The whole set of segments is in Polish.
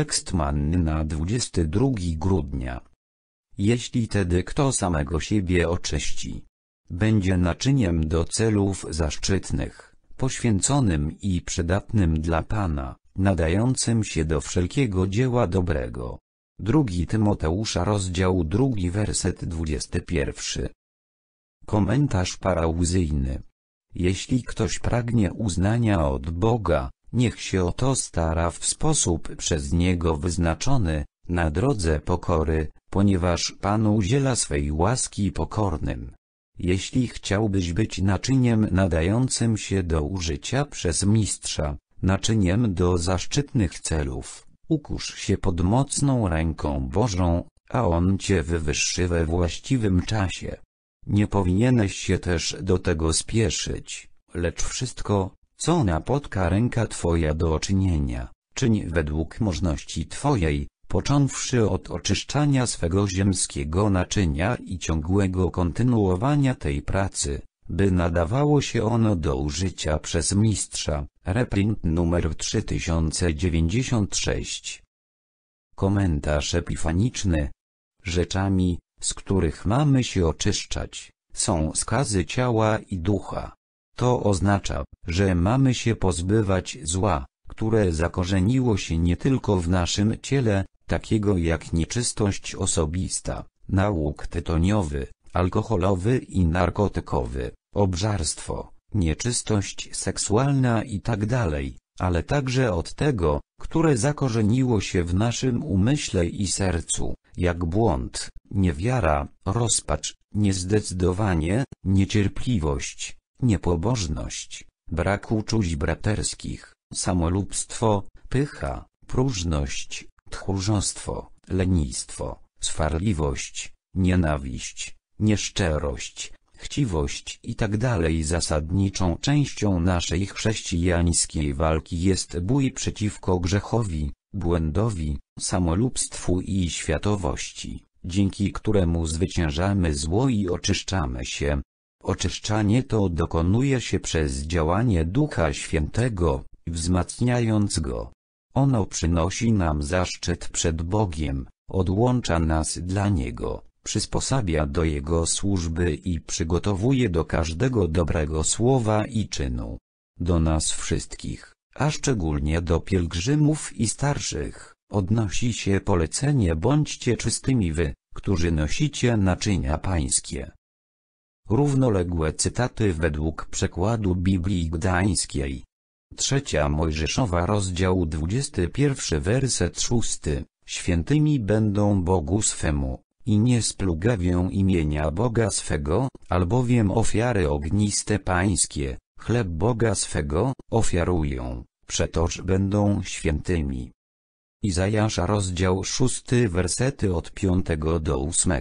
Tekst manny na 22 grudnia. Jeśli tedy kto samego siebie oczyści, będzie naczyniem do celów zaszczytnych, poświęconym i przydatnym dla Pana, nadającym się do wszelkiego dzieła dobrego. 2 Tymoteusza rozdział 2 werset 21. Komentarz parauzyjny. Jeśli ktoś pragnie uznania od Boga, niech się o to stara w sposób przez niego wyznaczony, na drodze pokory, ponieważ Pan udziela swej łaski pokornym. Jeśli chciałbyś być naczyniem nadającym się do użycia przez mistrza, naczyniem do zaszczytnych celów, ukusz się pod mocną ręką Bożą, a On cię wywyższy we właściwym czasie. Nie powinieneś się też do tego spieszyć, lecz wszystko, co napotka ręka Twoja do czynienia, czyń według możności Twojej, począwszy od oczyszczania swego ziemskiego naczynia i ciągłego kontynuowania tej pracy, by nadawało się ono do użycia przez mistrza. Reprint numer 3096 Komentarz epifaniczny Rzeczami, z których mamy się oczyszczać, są skazy ciała i ducha. To oznacza, że mamy się pozbywać zła, które zakorzeniło się nie tylko w naszym ciele, takiego jak nieczystość osobista, nałóg tytoniowy, alkoholowy i narkotykowy, obżarstwo, nieczystość seksualna itd., tak ale także od tego, które zakorzeniło się w naszym umyśle i sercu, jak błąd, niewiara, rozpacz, niezdecydowanie, niecierpliwość, niepobożność, brak uczuć braterskich, samolubstwo, pycha, próżność, tchórzostwo, lenistwo, swarliwość, nienawiść, nieszczerość, chciwość itd. Tak Zasadniczą częścią naszej chrześcijańskiej walki jest bój przeciwko grzechowi, błędowi, samolubstwu i światowości, dzięki któremu zwyciężamy zło i oczyszczamy się, Oczyszczanie to dokonuje się przez działanie Ducha Świętego, wzmacniając Go. Ono przynosi nam zaszczyt przed Bogiem, odłącza nas dla Niego, przysposabia do Jego służby i przygotowuje do każdego dobrego słowa i czynu. Do nas wszystkich, a szczególnie do pielgrzymów i starszych, odnosi się polecenie bądźcie czystymi wy, którzy nosicie naczynia pańskie. Równoległe cytaty według przekładu Biblii Gdańskiej. Trzecia Mojżeszowa rozdział 21 werset 6. Świętymi będą Bogu swemu, i nie splugawią imienia Boga swego, albowiem ofiary ogniste pańskie, chleb Boga swego, ofiarują, przetoż będą świętymi. Izajasza rozdział 6 wersety od 5 do 8.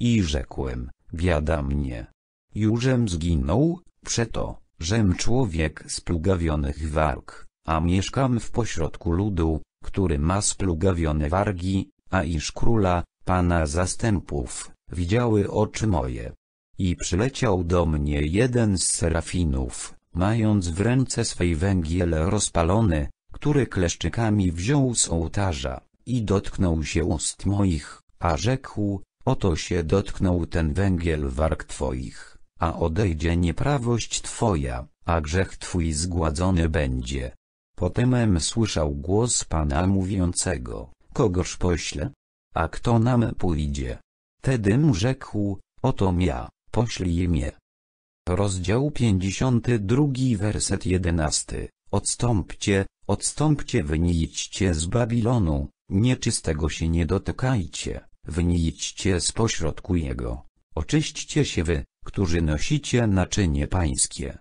I rzekłem, biada mnie, Jużem zginął, przeto, żem człowiek splugawionych warg, a mieszkam w pośrodku ludu, który ma splugawione wargi, a iż króla, pana zastępów, widziały oczy moje. I przyleciał do mnie jeden z serafinów, mając w ręce swej węgiel rozpalony, który kleszczykami wziął z ołtarza, i dotknął się ust moich, a rzekł, oto się dotknął ten węgiel warg twoich a odejdzie nieprawość Twoja, a grzech Twój zgładzony będzie. Potemem słyszał głos Pana mówiącego, kogoż pośle? A kto nam pójdzie? Tedym rzekł, oto ja, poślij mnie. Rozdział 52 werset 11 Odstąpcie, odstąpcie wynijdźcie z Babilonu, nieczystego się nie dotykajcie, wynijdźcie z pośrodku jego. Oczyśćcie się wy, którzy nosicie naczynie pańskie.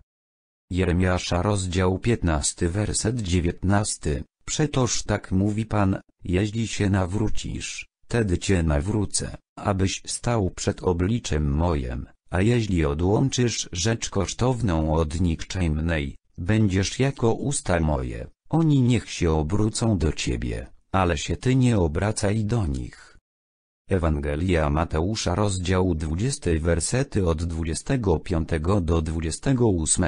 Jeremiasza rozdział 15 werset 19, przetoż tak mówi Pan, jeśli się nawrócisz, tedy cię nawrócę, abyś stał przed obliczem mojem, a jeśli odłączysz rzecz kosztowną od nikczemnej, będziesz jako usta moje, oni niech się obrócą do ciebie, ale się ty nie obracaj do nich. Ewangelia Mateusza rozdział 20 wersety od 25 do 28,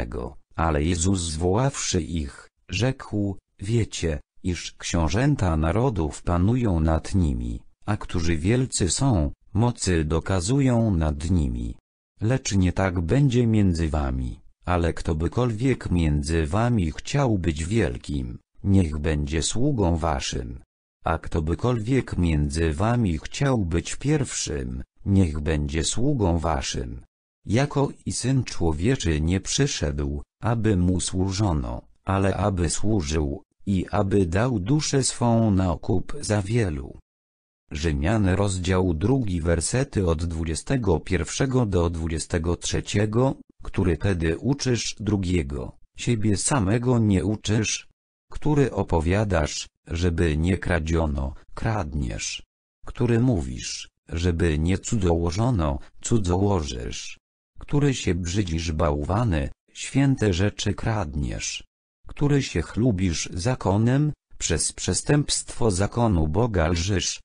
ale Jezus zwoławszy ich, rzekł, wiecie, iż książęta narodów panują nad nimi, a którzy wielcy są, mocy dokazują nad nimi. Lecz nie tak będzie między wami, ale kto bykolwiek między wami chciał być wielkim, niech będzie sługą waszym. A ktobykolwiek między wami chciał być pierwszym, niech będzie sługą waszym. Jako i Syn Człowieczy nie przyszedł, aby mu służono, ale aby służył, i aby dał duszę swą na okup za wielu. Rzymian rozdział 2 wersety od 21 do 23, który tedy uczysz drugiego, siebie samego nie uczysz, który opowiadasz, żeby nie kradziono, kradniesz. Który mówisz, żeby nie cudzołożono, cudzołożysz. Który się brzydzisz bałwany, święte rzeczy kradniesz. Który się chlubisz zakonem, przez przestępstwo zakonu Boga lżysz.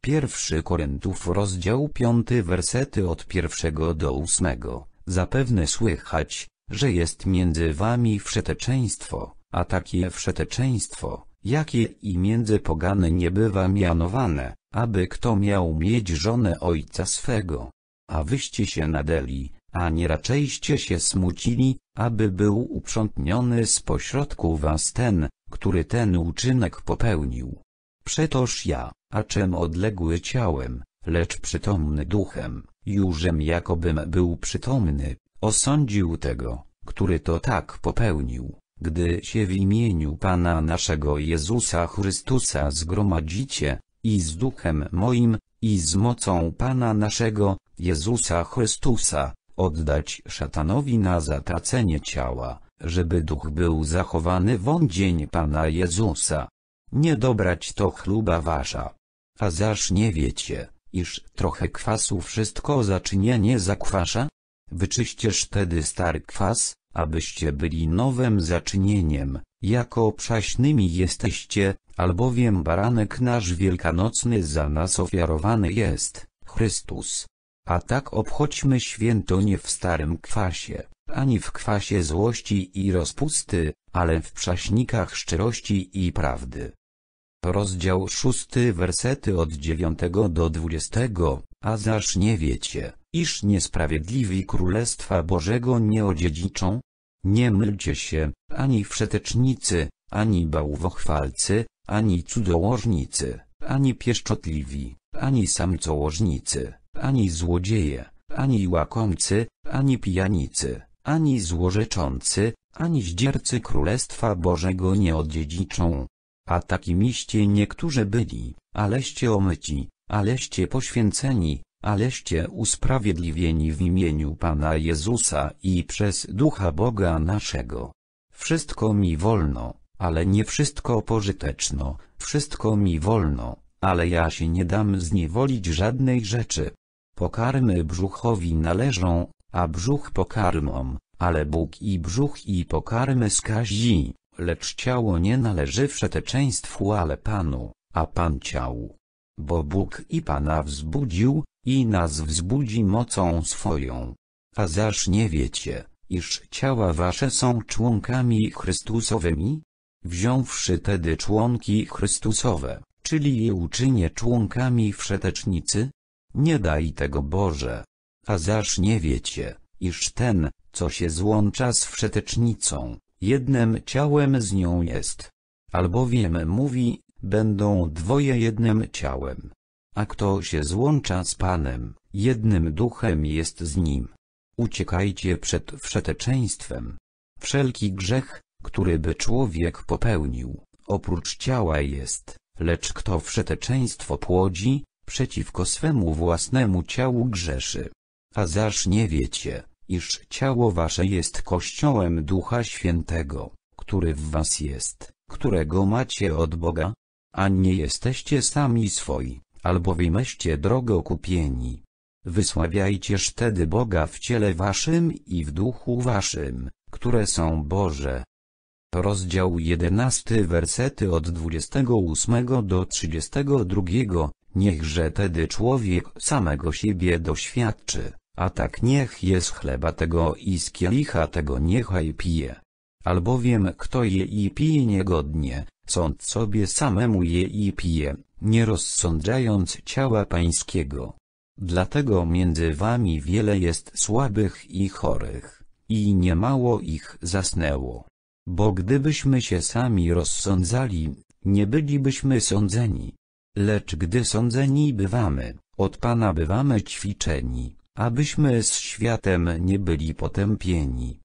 Pierwszy Koryntów rozdział 5 wersety od pierwszego do ósmego. Zapewne słychać, że jest między wami wszeteczeństwo, a takie wszeteczeństwo jakie i między pogany nie bywa mianowane, aby kto miał mieć żonę ojca swego. A wyście się nadeli, a nie raczejście się smucili, aby był uprzątniony z pośrodku was ten, który ten uczynek popełnił. Przetoż ja, a czym odległy ciałem, lecz przytomny duchem, jużem jakobym był przytomny, osądził tego, który to tak popełnił gdy się w imieniu Pana naszego Jezusa Chrystusa zgromadzicie, i z duchem moim, i z mocą Pana naszego, Jezusa Chrystusa, oddać szatanowi na zatracenie ciała, żeby duch był zachowany w dzień Pana Jezusa. Nie dobrać to chluba wasza. A zaż nie wiecie, iż trochę kwasu wszystko zaczynienie zakwasza? Wyczyścież tedy stary kwas, abyście byli nowym zaczynieniem, jako przaśnymi jesteście, albowiem baranek nasz wielkanocny za nas ofiarowany jest, Chrystus. A tak obchodźmy święto nie w starym kwasie, ani w kwasie złości i rozpusty, ale w prześnikach szczerości i prawdy. Rozdział 6 wersety od 9 do 20, a zaż nie wiecie, iż niesprawiedliwi Królestwa Bożego nie odziedziczą? Nie mylcie się, ani wszetecznicy, ani bałwochwalcy, ani cudołożnicy, ani pieszczotliwi, ani samcołożnicy, ani złodzieje, ani łakomcy, ani pijanicy, ani złorzeczący, ani zdziercy Królestwa Bożego nie odziedziczą. A takimiście niektórzy byli, aleście omyci, aleście poświęceni, aleście usprawiedliwieni w imieniu Pana Jezusa i przez Ducha Boga naszego. Wszystko mi wolno, ale nie wszystko pożyteczno, wszystko mi wolno, ale ja się nie dam zniewolić żadnej rzeczy. Pokarmy brzuchowi należą, a brzuch pokarmom, ale Bóg i brzuch i pokarmy skazi, lecz ciało nie należy wszeteczeństwu ale Panu, a Pan ciału bo Bóg i Pana wzbudził, i nas wzbudzi mocą swoją. A zaż nie wiecie, iż ciała wasze są członkami Chrystusowymi? Wziąwszy tedy członki Chrystusowe, czyli je uczynię członkami wszetecznicy? Nie daj tego Boże. A zaż nie wiecie, iż ten, co się złącza z wszetecznicą, jednym ciałem z nią jest. Albowiem mówi, będą dwoje jednym ciałem. A kto się złącza z Panem, jednym duchem jest z Nim. Uciekajcie przed wszeteczeństwem. Wszelki grzech, który by człowiek popełnił, oprócz ciała jest, lecz kto wszeteczeństwo płodzi, przeciwko swemu własnemu ciału grzeszy. A zaż nie wiecie, iż ciało wasze jest kościołem Ducha Świętego, który w was jest, którego macie od Boga, a nie jesteście sami swoi, albowiemeście drogo kupieni. Wysławiajcież tedy Boga w ciele waszym i w duchu waszym, które są Boże. Rozdział 11 wersety od 28 do 32 Niechże tedy człowiek samego siebie doświadczy, a tak niech jest chleba tego i z kielicha tego niechaj pije. Albowiem kto je i pije niegodnie, sąd sobie samemu je i pije, nie rozsądzając ciała pańskiego. Dlatego między wami wiele jest słabych i chorych, i niemało ich zasnęło. Bo gdybyśmy się sami rozsądzali, nie bylibyśmy sądzeni. Lecz gdy sądzeni bywamy, od Pana bywamy ćwiczeni, abyśmy z światem nie byli potępieni.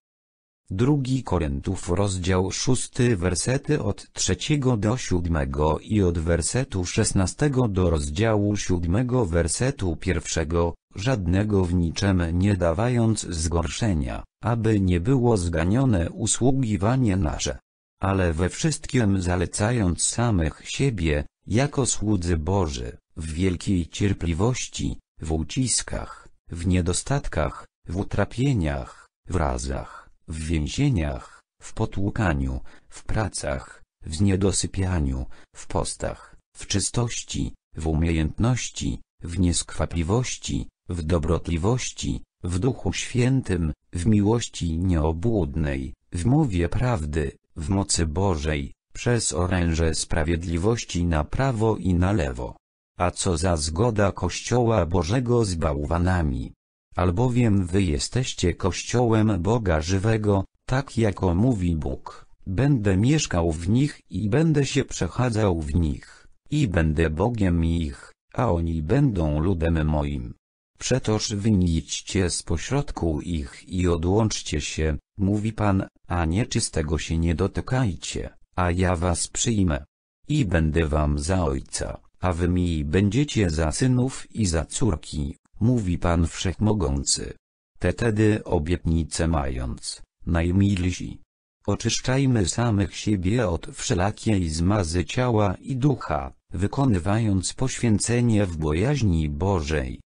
Drugi Korintów rozdział 6 wersety od 3 do 7 i od wersetu 16 do rozdziału 7 wersetu 1, żadnego w niczem nie dawając zgorszenia, aby nie było zganione usługiwanie nasze. Ale we wszystkim zalecając samych siebie, jako słudzy Boży, w wielkiej cierpliwości, w uciskach, w niedostatkach, w utrapieniach, w razach w więzieniach, w potłukaniu, w pracach, w niedosypianiu, w postach, w czystości, w umiejętności, w nieskwapliwości, w dobrotliwości, w duchu świętym, w miłości nieobłudnej, w mowie prawdy, w mocy Bożej, przez oręże sprawiedliwości na prawo i na lewo. A co za zgoda Kościoła Bożego z bałwanami, albowiem wy jesteście Kościołem Boga żywego, tak jako mówi Bóg, będę mieszkał w nich i będę się przechadzał w nich, i będę Bogiem ich, a oni będą ludem moim. Przetoż wynijdźcie z pośrodku ich i odłączcie się, mówi Pan, a nieczystego się nie dotykajcie, a ja was przyjmę. I będę wam za ojca, a wy mi będziecie za synów i za córki, mówi Pan Wszechmogący. Te tedy obietnice mając, najmilsi. Oczyszczajmy samych siebie od wszelakiej zmazy ciała i ducha, wykonywając poświęcenie w bojaźni Bożej.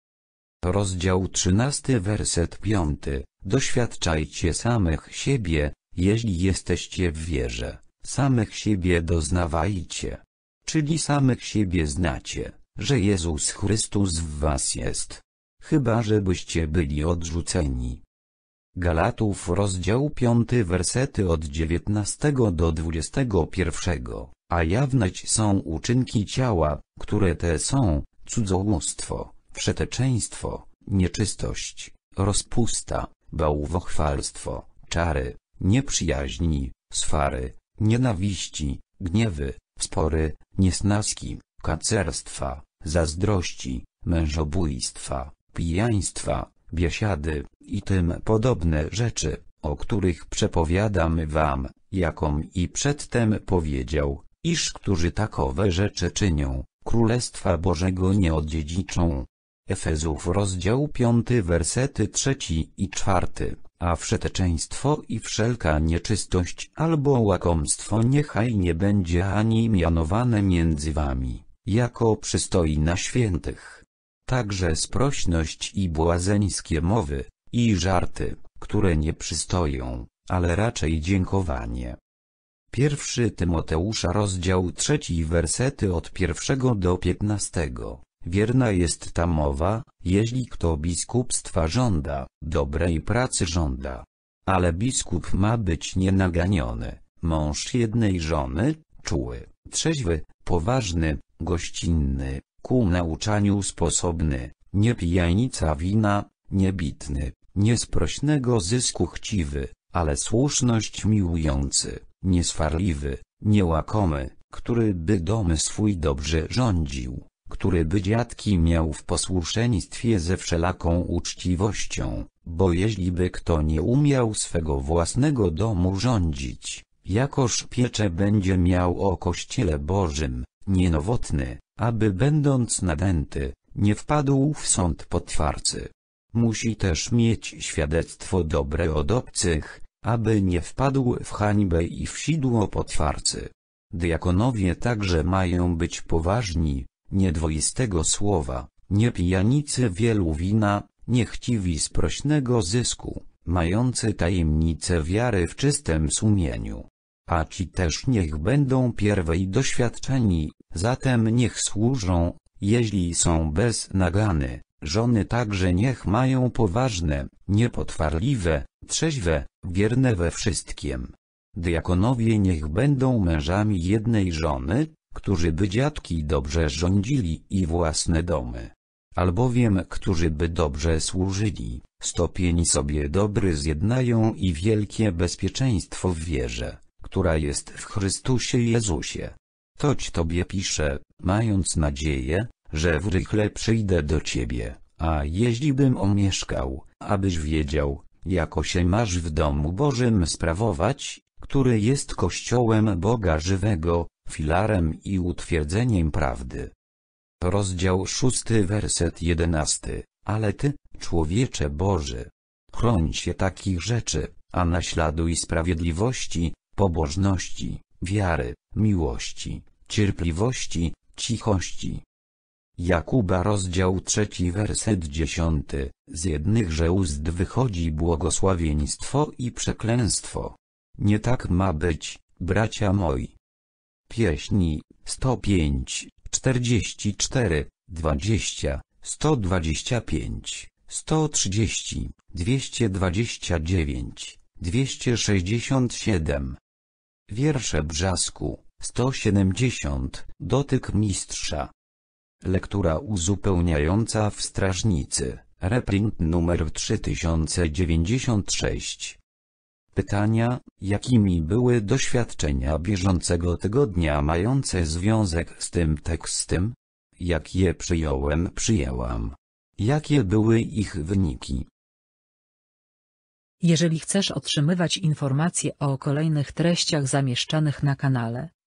Rozdział 13 werset 5 Doświadczajcie samych siebie, jeśli jesteście w wierze, samych siebie doznawajcie. Czyli samych siebie znacie, że Jezus Chrystus w was jest. Chyba żebyście byli odrzuceni. Galatów rozdział 5 wersety od 19 do 21, a jawneć są uczynki ciała, które te są, cudzołóstwo, wszeteczeństwo, nieczystość, rozpusta, bałwochwalstwo, czary, nieprzyjaźni, swary, nienawiści, gniewy, spory, niesnaski, kacerstwa, zazdrości, mężobójstwa, pijaństwa, biesiady i tym podobne rzeczy, o których przepowiadam wam, jakom i przedtem powiedział, iż którzy takowe rzeczy czynią, Królestwa Bożego nie odziedziczą. Efezów rozdział 5 wersety 3 i 4 a wszeteczeństwo i wszelka nieczystość albo łakomstwo niechaj nie będzie ani mianowane między wami, jako przystoi na świętych także sprośność i błazeńskie mowy, i żarty, które nie przystoją, ale raczej dziękowanie. Pierwszy Tymoteusza rozdział trzeci wersety od pierwszego do piętnastego. Wierna jest ta mowa, jeśli kto biskupstwa żąda, dobrej pracy żąda. Ale biskup ma być nienaganiony, mąż jednej żony, czuły, trzeźwy, poważny, gościnny, ku nauczaniu sposobny, nie pijanica wina, niebitny, niesprośnego zysku chciwy, ale słuszność miłujący, niesfarliwy, niełakomy, który by domy swój dobrze rządził, który by dziadki miał w posłuszeństwie ze wszelaką uczciwością, bo jeśliby kto nie umiał swego własnego domu rządzić, jakoż piecze będzie miał o Kościele Bożym, nienowotny, aby będąc nadęty, nie wpadł w sąd potwarcy. Musi też mieć świadectwo dobre od obcych, aby nie wpadł w hańbę i w sidło potwarcy. Diakonowie także mają być poważni, niedwoistego słowa, nie pijanicy wielu wina, niechciwi sprośnego zysku, mający tajemnicę wiary w czystym sumieniu. A ci też niech będą pierwej doświadczeni, Zatem niech służą, jeśli są bez nagany, żony także niech mają poważne, niepotwarliwe, trzeźwe, wierne we wszystkim. Diakonowie niech będą mężami jednej żony, którzy by dziadki dobrze rządzili i własne domy. Albowiem którzy by dobrze służyli, stopień sobie dobry zjednają i wielkie bezpieczeństwo w wierze, która jest w Chrystusie Jezusie. Toć tobie piszę, mając nadzieję, że w rychle przyjdę do ciebie, a jeździbym omieszkał, abyś wiedział, jako się masz w domu Bożym sprawować, który jest kościołem Boga żywego, filarem i utwierdzeniem prawdy. Rozdział 6 werset 11 Ale ty, człowiecze Boży, chroń się takich rzeczy, a naśladuj sprawiedliwości, pobożności, wiary, miłości, cierpliwości, cichości. Jakuba rozdział trzeci werset dziesiąty, z jednych że ust wychodzi błogosławieństwo i przekleństwo. Nie tak ma być, bracia moi. Pieśni, 105, 44, 20, 125, 130, 229, 267. Wiersze Brzasku 170. Dotyk mistrza. Lektura uzupełniająca w strażnicy. Reprint numer 3096. Pytania, jakimi były doświadczenia bieżącego tygodnia mające związek z tym tekstem? Jak je przyjąłem przyjęłam? Jakie były ich wyniki? Jeżeli chcesz otrzymywać informacje o kolejnych treściach zamieszczanych na kanale,